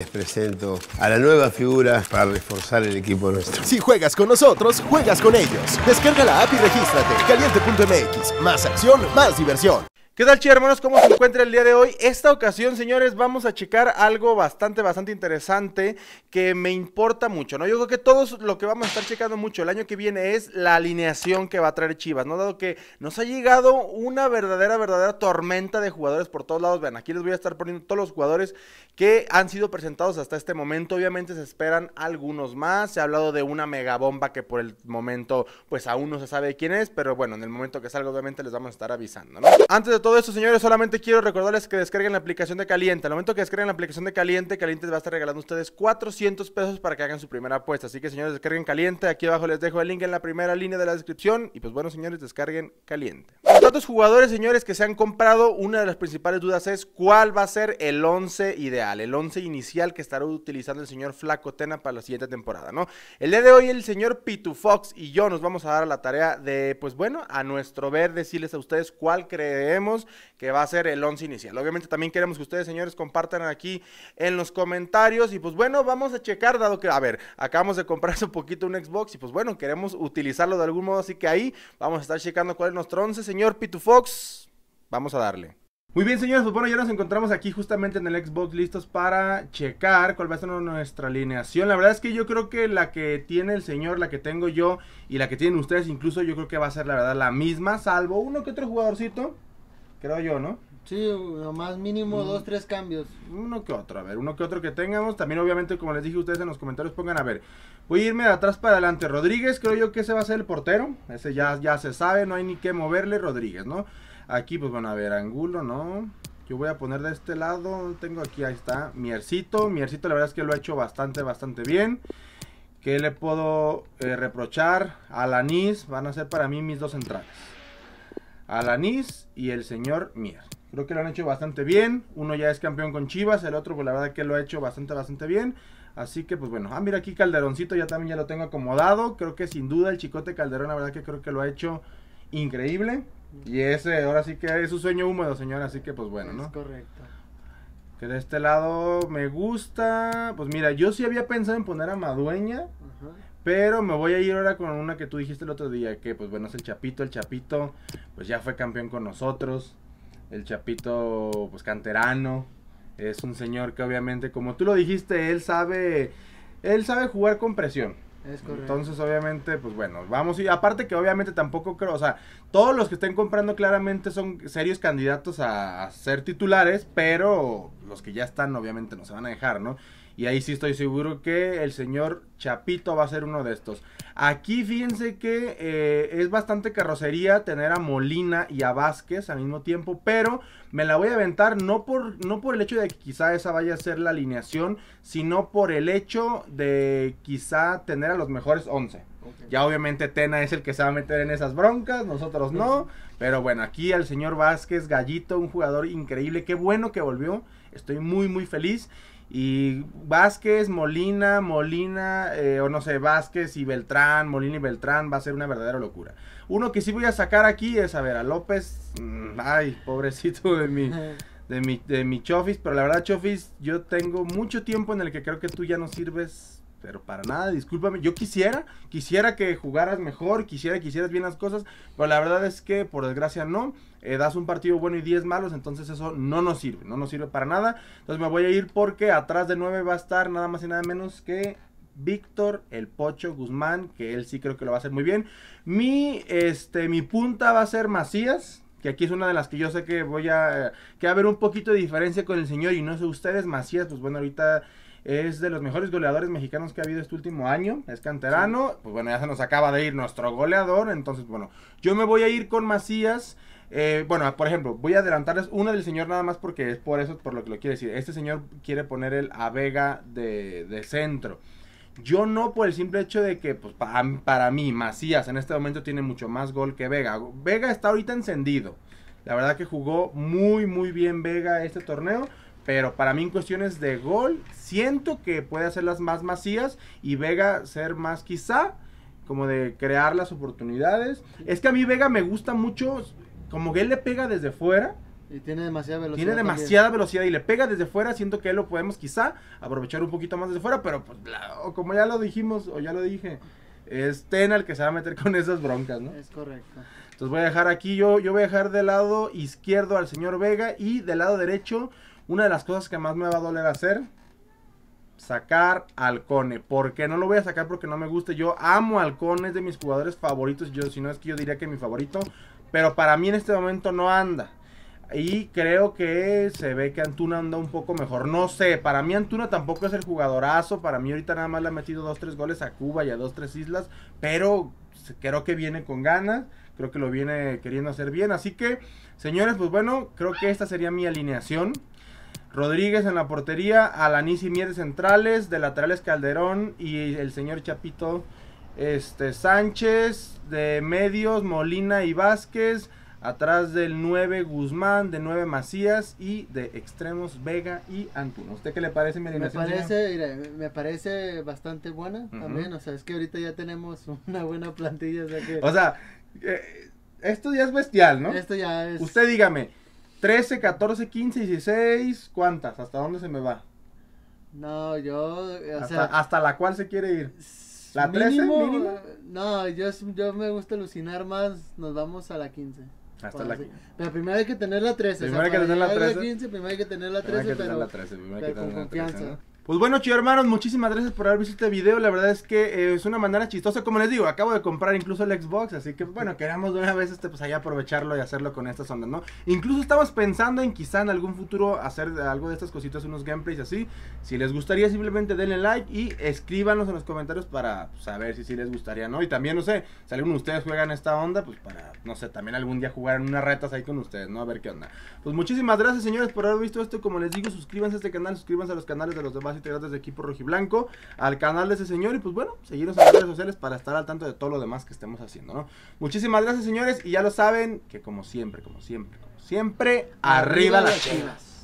Les presento a la nueva figura para reforzar el equipo nuestro. Si juegas con nosotros, juegas con ellos. Descarga la app y regístrate. Caliente.mx. Más acción, más diversión. ¿Qué tal, chicos hermanos? ¿Cómo se encuentra el día de hoy? Esta ocasión, señores, vamos a checar algo bastante, bastante interesante que me importa mucho, ¿no? Yo creo que todos lo que vamos a estar checando mucho el año que viene es la alineación que va a traer Chivas, ¿no? Dado que nos ha llegado una verdadera, verdadera tormenta de jugadores por todos lados. Vean, aquí les voy a estar poniendo todos los jugadores que han sido presentados hasta este momento. Obviamente se esperan algunos más. Se ha hablado de una megabomba que por el momento, pues aún no se sabe quién es, pero bueno, en el momento que salga, obviamente les vamos a estar avisando, ¿no? Antes de todo eso señores, solamente quiero recordarles que descarguen la aplicación de Caliente. Al momento que descarguen la aplicación de Caliente, Caliente va a estar regalando a ustedes 400 pesos para que hagan su primera apuesta. Así que, señores, descarguen Caliente. Aquí abajo les dejo el link en la primera línea de la descripción. Y pues bueno, señores, descarguen Caliente. ¿Cuántos jugadores, señores, que se han comprado? Una de las principales dudas es cuál va a ser el 11 ideal, el 11 inicial que estará utilizando el señor Flaco Tena para la siguiente temporada, ¿no? El día de hoy el señor Pitufox y yo nos vamos a dar a la tarea de, pues bueno, a nuestro ver, decirles a ustedes cuál creemos que va a ser el 11 inicial. Obviamente también queremos que ustedes, señores, compartan aquí en los comentarios y pues bueno, vamos a checar, dado que, a ver, acabamos de comprarse un poquito un Xbox y pues bueno, queremos utilizarlo de algún modo, así que ahí vamos a estar checando cuál es nuestro 11, señor Pitufox, vamos a darle. Muy bien, señores, pues bueno, ya nos encontramos aquí justamente en el Xbox listos para checar cuál va a ser nuestra alineación. La verdad es que yo creo que la que tiene el señor, la que tengo yo y la que tienen ustedes incluso, yo creo que va a ser la verdad la misma, salvo uno que otro jugadorcito, creo yo, ¿no? Sí, más mínimo mm. dos, tres cambios. Uno que otro, a ver, uno que otro que tengamos. También, obviamente, como les dije a ustedes en los comentarios, pongan a ver. Voy a irme de atrás para adelante. Rodríguez, creo yo que ese va a ser el portero. Ese ya, ya se sabe, no hay ni qué moverle Rodríguez, ¿no? Aquí, pues bueno, a ver, Angulo, ¿no? Yo voy a poner de este lado. Tengo aquí, ahí está. Miercito. Miercito, la verdad es que lo ha hecho bastante, bastante bien. ¿Qué le puedo eh, reprochar? Alanis van a ser para mí mis dos entradas Alanis y el señor Mier. Creo que lo han hecho bastante bien. Uno ya es campeón con Chivas, el otro, pues la verdad que lo ha hecho bastante, bastante bien. Así que, pues bueno. Ah, mira aquí Calderoncito, ya también ya lo tengo acomodado. Creo que sin duda el Chicote Calderón, la verdad que creo que lo ha hecho increíble. Y ese, ahora sí que es un sueño húmedo, señor. Así que, pues bueno, ¿no? Es correcto. Que de este lado me gusta. Pues mira, yo sí había pensado en poner a Madueña. Pero me voy a ir ahora con una que tú dijiste el otro día. Que, pues bueno, es el Chapito. El Chapito, pues ya fue campeón con nosotros el Chapito, pues canterano, es un señor que obviamente, como tú lo dijiste, él sabe, él sabe jugar con presión. Es Entonces, obviamente, pues bueno, vamos y aparte que obviamente tampoco creo, o sea, todos los que estén comprando claramente son serios candidatos a ser titulares, pero los que ya están obviamente no se van a dejar, ¿no? Y ahí sí estoy seguro que el señor Chapito va a ser uno de estos. Aquí fíjense que eh, es bastante carrocería tener a Molina y a Vázquez al mismo tiempo, pero me la voy a aventar no por, no por el hecho de que quizá esa vaya a ser la alineación, sino por el hecho de quizá tener a los mejores 11. Ya obviamente Tena es el que se va a meter en esas broncas, nosotros no, pero bueno, aquí al señor Vázquez, Gallito, un jugador increíble, qué bueno que volvió, estoy muy muy feliz. Y Vázquez, Molina, Molina, eh, o no sé, Vázquez y Beltrán, Molina y Beltrán, va a ser una verdadera locura. Uno que sí voy a sacar aquí es, a ver, a López, mm, ay, pobrecito de mi, de mi, de mi Chofis, pero la verdad, Chofis, yo tengo mucho tiempo en el que creo que tú ya no sirves pero para nada, discúlpame. Yo quisiera, quisiera que jugaras mejor, quisiera que hicieras bien las cosas, pero la verdad es que por desgracia no. Eh, das un partido bueno y 10 malos, entonces eso no nos sirve, no nos sirve para nada. Entonces me voy a ir porque atrás de 9 va a estar nada más y nada menos que Víctor El Pocho Guzmán, que él sí creo que lo va a hacer muy bien. Mi, este, mi punta va a ser Macías, que aquí es una de las que yo sé que voy a eh, que va a haber un poquito de diferencia con el señor y no sé ustedes Macías pues bueno ahorita es de los mejores goleadores mexicanos que ha habido este último año. Es canterano. Pues bueno, ya se nos acaba de ir nuestro goleador. Entonces, bueno, yo me voy a ir con Macías. Eh, bueno, por ejemplo, voy a adelantarles uno del señor nada más porque es por eso, por lo que lo quiere decir. Este señor quiere poner el a Vega de, centro. Yo no por el simple hecho de que, pues, para, para, mí, Macías en este momento tiene mucho más gol que Vega. Vega está ahorita encendido. La verdad que jugó muy, muy bien Vega este torneo. Pero para mí en cuestiones de gol, siento que puede hacerlas más macías y Vega ser más quizá como de crear las oportunidades. Es que a mí Vega me gusta mucho, como que él le pega desde fuera. Y tiene demasiada velocidad. Tiene demasiada velocidad y le pega desde fuera. Siento que él lo podemos quizá aprovechar un poquito más desde fuera, pero pues, o como ya lo dijimos o ya lo dije, es Tena el que se va a meter con esas broncas, ¿no? Es correcto. Entonces voy a dejar aquí, yo, yo voy a dejar de lado izquierdo al señor Vega y de lado derecho una de las cosas que más me va a doler hacer, sacar al porque No lo voy a sacar porque no me gusta. Yo amo al es de mis jugadores favoritos. Yo, si no es que yo diría que mi favorito. Pero para mí en este momento no anda. Y creo que se ve que Antuna anda un poco mejor. No sé, para mí Antuna tampoco es el jugadorazo. Para mí ahorita nada más le ha metido 2-3 goles a Cuba y a 2-3 islas. Pero creo que viene con ganas. Creo que lo viene queriendo hacer bien. Así que, señores, pues bueno, creo que esta sería mi alineación. Rodríguez en la portería, Alanis y Mier centrales, de laterales Calderón y el señor Chapito este, Sánchez, de medios Molina y Vázquez, atrás del 9 Guzmán, de 9 Macías y de extremos Vega y Antuno. ¿Usted qué le parece mi Me parece, me parece bastante buena también, o sea, es que ahorita ya tenemos una buena plantilla. O sea, eh, esto ya es bestial, ¿no? Esto ya es... Usted dígame, 13, 14, 15, 16, ¿cuántas? ¿Hasta dónde se me va? No, yo, hasta, ¿Hasta la cual se quiere ir? ¿La 13 mínimo? No, yo, yo me gusta alucinar más, nos vamos a la 15. Hasta la 15. Pero primero hay que tener la 13. Primero hay que tener la 13. primero hay que tener la 13, pero, tener la 13 primero hay que tener la 13, confianza. Pues bueno, chicos hermanos, muchísimas gracias por haber visto este video. La verdad es que eh, es una manera chistosa. Como les digo, acabo de comprar incluso el Xbox, así que bueno, queremos de una vez este, pues ahí aprovecharlo y hacerlo con estas ondas, ¿no? Incluso estamos pensando en quizá en algún futuro hacer algo de estas cositas, unos gameplays así. Si les gustaría, simplemente denle like y escríbanos en los comentarios para pues, saber si sí les gustaría, ¿no? Y también, no sé, si alguno de ustedes juegan esta onda, pues para, no sé, también algún día jugar en unas retas ahí con ustedes, ¿no? A ver qué onda. Pues muchísimas gracias, señores, por haber visto esto. Como les digo, suscríbanse a este canal, suscríbanse a los canales de los demás integrantes de equipo rojiblanco, al canal de ese señor y pues bueno, seguirnos en las redes sociales para estar al tanto de todo lo demás que estemos haciendo, ¿no? Muchísimas gracias, señores, y ya lo saben que como siempre, como siempre, como siempre, arriba, las